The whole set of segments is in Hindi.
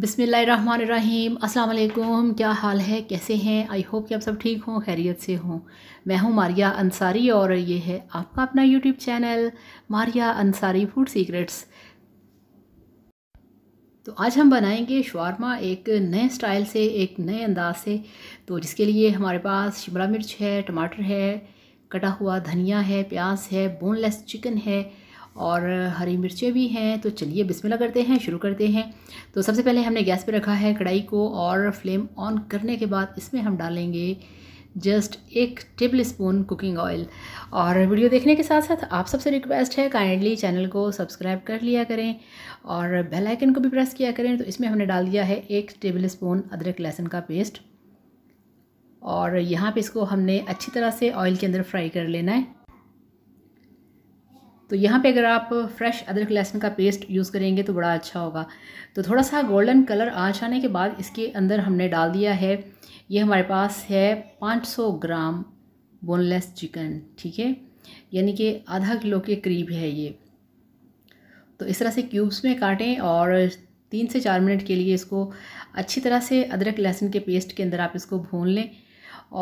बिसमीम् अल्लाम क्या हाल है कैसे हैं आई होप कि आप सब ठीक हों खैरियत से हों मैं हूं मारिया अंसारी और ये है आपका अपना YouTube channel Maria Ansari food secrets तो आज हम बनाएंगे शवारमा एक नए स्टाइल से एक नए अंदाज से तो जिसके लिए हमारे पास शिमला मिर्च है टमाटर है कटा हुआ धनिया है प्याज है बोनलेस चिकन है और हरी मिर्चें भी हैं तो चलिए बिस्मिल्लाह करते हैं शुरू करते हैं तो सबसे पहले हमने गैस पे रखा है कढ़ाई को और फ्लेम ऑन करने के बाद इसमें हम डालेंगे जस्ट एक टेबल स्पून कुकिंग ऑयल और वीडियो देखने के साथ साथ आप सबसे रिक्वेस्ट है काइंडली चैनल को सब्सक्राइब कर लिया करें और बेल आइकन को भी प्रेस किया करें तो इसमें हमने डाल दिया है एक टेबल स्पून अदरक लहसुन का पेस्ट और यहाँ पे इसको हमने अच्छी तरह से ऑयल के अंदर फ्राई कर लेना है तो यहाँ पे अगर आप फ्रेश अदरक लहसुन का पेस्ट यूज़ करेंगे तो बड़ा अच्छा होगा तो थोड़ा सा गोल्डन कलर आ जाने के बाद इसके अंदर हमने डाल दिया है ये हमारे पास है 500 ग्राम बोनलेस चिकन ठीक है यानी कि आधा किलो के करीब है ये तो इस तरह से क्यूब्स में काटें और तीन से चार मिनट के लिए इसको अच्छी तरह से अदरक लहसुन के पेस्ट के अंदर आप इसको भून लें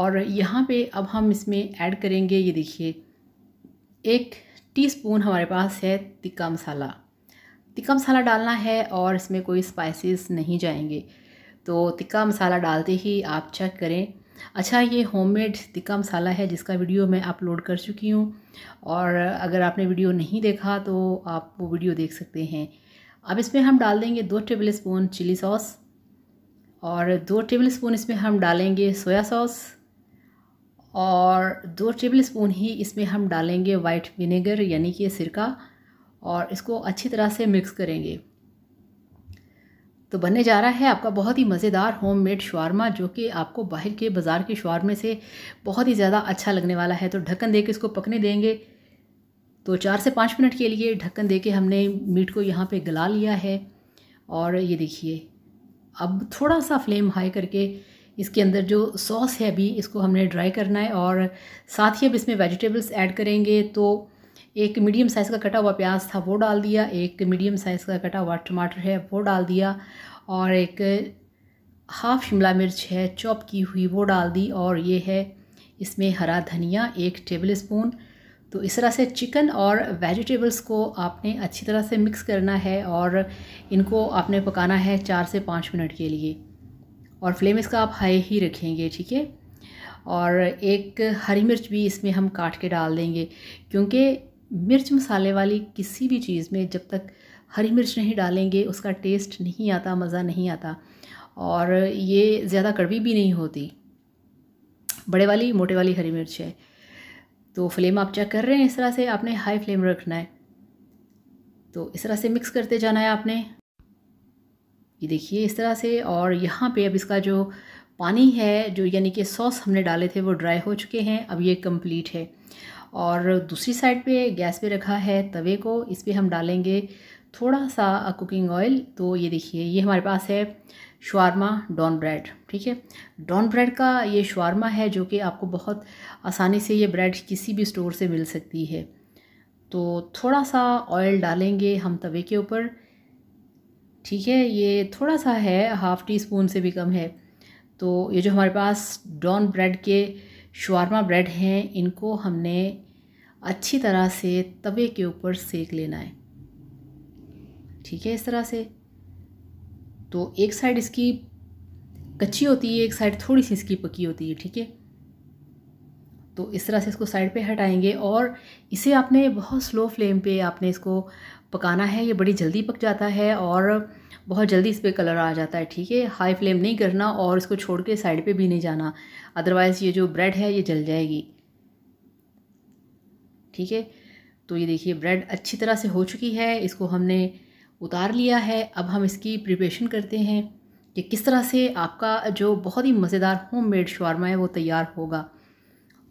और यहाँ पे अब हम इसमें ऐड करेंगे ये देखिए एक टीस्पून हमारे पास है तिक्का मसाला तिक्का मसाला डालना है और इसमें कोई स्पाइसेस नहीं जाएंगे तो तिक्का मसाला डालते ही आप चेक करें अच्छा ये होममेड तिक्का मसाला है जिसका वीडियो मैं अपलोड कर चुकी हूँ और अगर आपने वीडियो नहीं देखा तो आप वो वीडियो देख सकते हैं अब इसमें हम डाल देंगे दो टेबल स्पून चिली सॉस और दो टेबल स्पून इसमें हम डालेंगे सोया सॉस और दो टेबल स्पून ही इसमें हम डालेंगे वाइट विनेगर यानी कि सिरका और इसको अच्छी तरह से मिक्स करेंगे तो बनने जा रहा है आपका बहुत ही मज़ेदार होममेड शवारमा जो कि आपको बाहर के बाज़ार के शवारमे से बहुत ही ज़्यादा अच्छा लगने वाला है तो ढक्कन दे के इसको पकने देंगे तो चार से पाँच मिनट के लिए ढक्कन दे के हमने मीट को यहाँ पे गला लिया है और ये देखिए अब थोड़ा सा फ्लेम हाई करके इसके अंदर जो सॉस है अभी इसको हमने ड्राई करना है और साथ ही अब इसमें वेजिटेबल्स ऐड करेंगे तो एक मीडियम साइज़ का कटा हुआ प्याज था वो डाल दिया एक मीडियम साइज़ का कटा हुआ टमाटर है वो डाल दिया और एक हाफ़ शिमला मिर्च है चॉप की हुई वो डाल दी और ये है इसमें हरा धनिया एक टेबल स्पून तो इस तरह से चिकन और वेजिटेबल्स को आपने अच्छी तरह से मिक्स करना है और इनको आपने पकाना है चार से पाँच मिनट के लिए और फ्लेम इसका आप हाई ही रखेंगे ठीक है और एक हरी मिर्च भी इसमें हम काट के डाल देंगे क्योंकि मिर्च मसाले वाली किसी भी चीज़ में जब तक हरी मिर्च नहीं डालेंगे उसका टेस्ट नहीं आता मज़ा नहीं आता और ये ज़्यादा कड़वी भी नहीं होती बड़े वाली मोटे वाली हरी मिर्च है तो फ्लेम आप चेक कर रहे हैं इस तरह से आपने हाई फ्लेम रखना है तो इस तरह से मिक्स करते जाना है आपने ये देखिए इस तरह से और यहाँ पे अब इसका जो पानी है जो यानी कि सॉस हमने डाले थे वो ड्राई हो चुके हैं अब ये कंप्लीट है और दूसरी साइड पे गैस पे रखा है तवे को इस पर हम डालेंगे थोड़ा सा कुकिंग ऑयल तो ये देखिए ये हमारे पास है शवारमा डॉन ब्रेड ठीक है डॉन ब्रेड का ये शवारमा है जो कि आपको बहुत आसानी से ये ब्रेड किसी भी स्टोर से मिल सकती है तो थोड़ा सा ऑयल डालेंगे हम तवे के ऊपर ठीक है ये थोड़ा सा है हाफ़ टी स्पून से भी कम है तो ये जो हमारे पास डॉन ब्रेड के शवारमा ब्रेड हैं इनको हमने अच्छी तरह से तवे के ऊपर सेक लेना है ठीक है इस तरह से तो एक साइड इसकी कच्ची होती है एक साइड थोड़ी सी इसकी पकी होती है ठीक है तो इस तरह से इसको साइड पे हटाएंगे और इसे आपने बहुत स्लो फ्लेम पे आपने इसको पकाना है ये बड़ी जल्दी पक जाता है और बहुत जल्दी इस पर कलर आ जाता है ठीक है हाई फ्लेम नहीं करना और इसको छोड़ के साइड पे भी नहीं जाना अदरवाइज़ ये जो ब्रेड है ये जल जाएगी ठीक है तो ये देखिए ब्रेड अच्छी तरह से हो चुकी है इसको हमने उतार लिया है अब हम इसकी प्रिपरेशन करते हैं कि किस तरह से आपका जो बहुत ही मज़ेदार होम मेड है वो तैयार होगा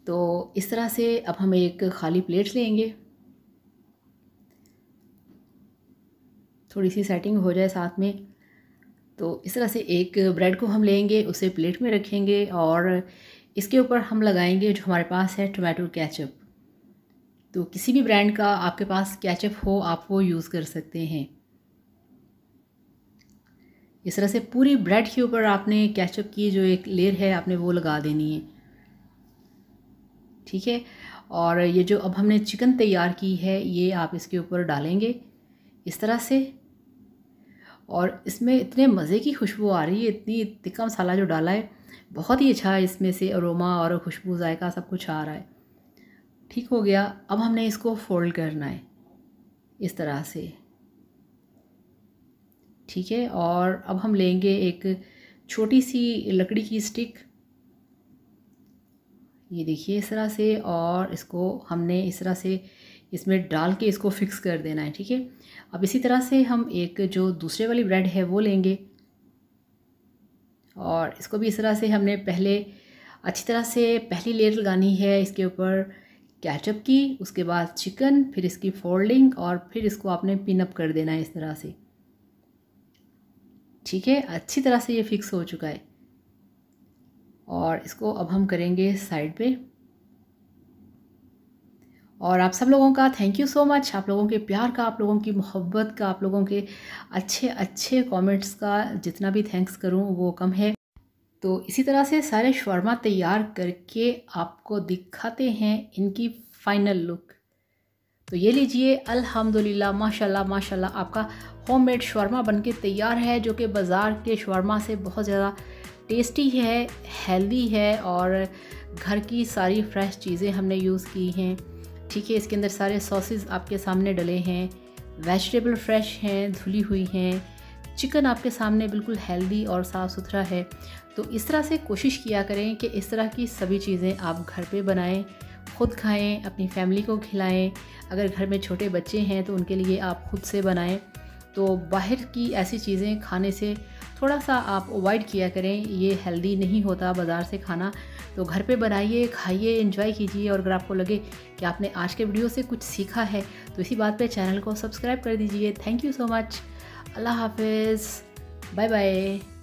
तो इस तरह से अब हम एक ख़ाली प्लेट लेंगे थोड़ी सी सेटिंग हो जाए साथ में तो इस तरह से एक ब्रेड को हम लेंगे उसे प्लेट में रखेंगे और इसके ऊपर हम लगाएंगे जो हमारे पास है टोमेटो कैचअप तो किसी भी ब्रांड का आपके पास कैचअप हो आप वो यूज़ कर सकते हैं इस तरह से पूरी ब्रेड के ऊपर आपने कैचअप की जो एक लेयर है आपने वो लगा देनी है ठीक है और ये जो अब हमने चिकन तैयार की है ये आप इसके ऊपर डालेंगे इस तरह से और इसमें इतने मज़े की खुशबू आ रही है इतनी तिक्का मसाला जो डाला है बहुत ही अच्छा है इसमें से अरोमा और खुशबू जायका सब कुछ आ रहा है ठीक हो गया अब हमने इसको फोल्ड करना है इस तरह से ठीक है और अब हम लेंगे एक छोटी सी लकड़ी की स्टिक ये देखिए इस तरह से और इसको हमने इस तरह से इसमें डाल के इसको फिक्स कर देना है ठीक है अब इसी तरह से हम एक जो दूसरे वाली ब्रेड है वो लेंगे और इसको भी इस तरह से हमने पहले अच्छी तरह से पहली लेयर लगानी है इसके ऊपर कैचअप की उसके बाद चिकन फिर इसकी फोल्डिंग और फिर इसको आपने पिनअप कर देना है इस तरह से ठीक है अच्छी तरह से ये फिक्स हो चुका है और इसको अब हम करेंगे साइड पे और आप सब लोगों का थैंक यू सो मच आप लोगों के प्यार का आप लोगों की मोहब्बत का आप लोगों के अच्छे अच्छे कमेंट्स का जितना भी थैंक्स करूं वो कम है तो इसी तरह से सारे शर्मा तैयार करके आपको दिखाते हैं इनकी फ़ाइनल लुक तो ये लीजिए अल्हम्दुलिल्लाह माशाल्लाह माशाल्लाह आपका होममेड शर्मा बनके तैयार है जो कि बाज़ार के शर्मा से बहुत ज़्यादा टेस्टी है हेल्दी है और घर की सारी फ्रेश चीज़ें हमने यूज़ की हैं ठीक है इसके अंदर सारे सॉसेज आपके सामने डले हैं वेजिटेबल फ्रेश हैं धुली हुई हैं चिकन आपके सामने बिल्कुल हेल्दी और साफ़ सुथरा है तो इस तरह से कोशिश किया करें कि इस तरह की सभी चीज़ें आप घर पे बनाएं खुद खाएं अपनी फैमिली को खिलाएं अगर घर में छोटे बच्चे हैं तो उनके लिए आप खुद से बनाएं तो बाहर की ऐसी चीज़ें खाने से थोड़ा सा आप अवॉइड किया करें ये हेल्दी नहीं होता बाज़ार से खाना तो घर पे बनाइए खाइए इन्जॉय कीजिए और अगर आपको लगे कि आपने आज के वीडियो से कुछ सीखा है तो इसी बात पे चैनल को सब्सक्राइब कर दीजिए थैंक यू सो मच अल्लाह हाफिज़ बाय बाय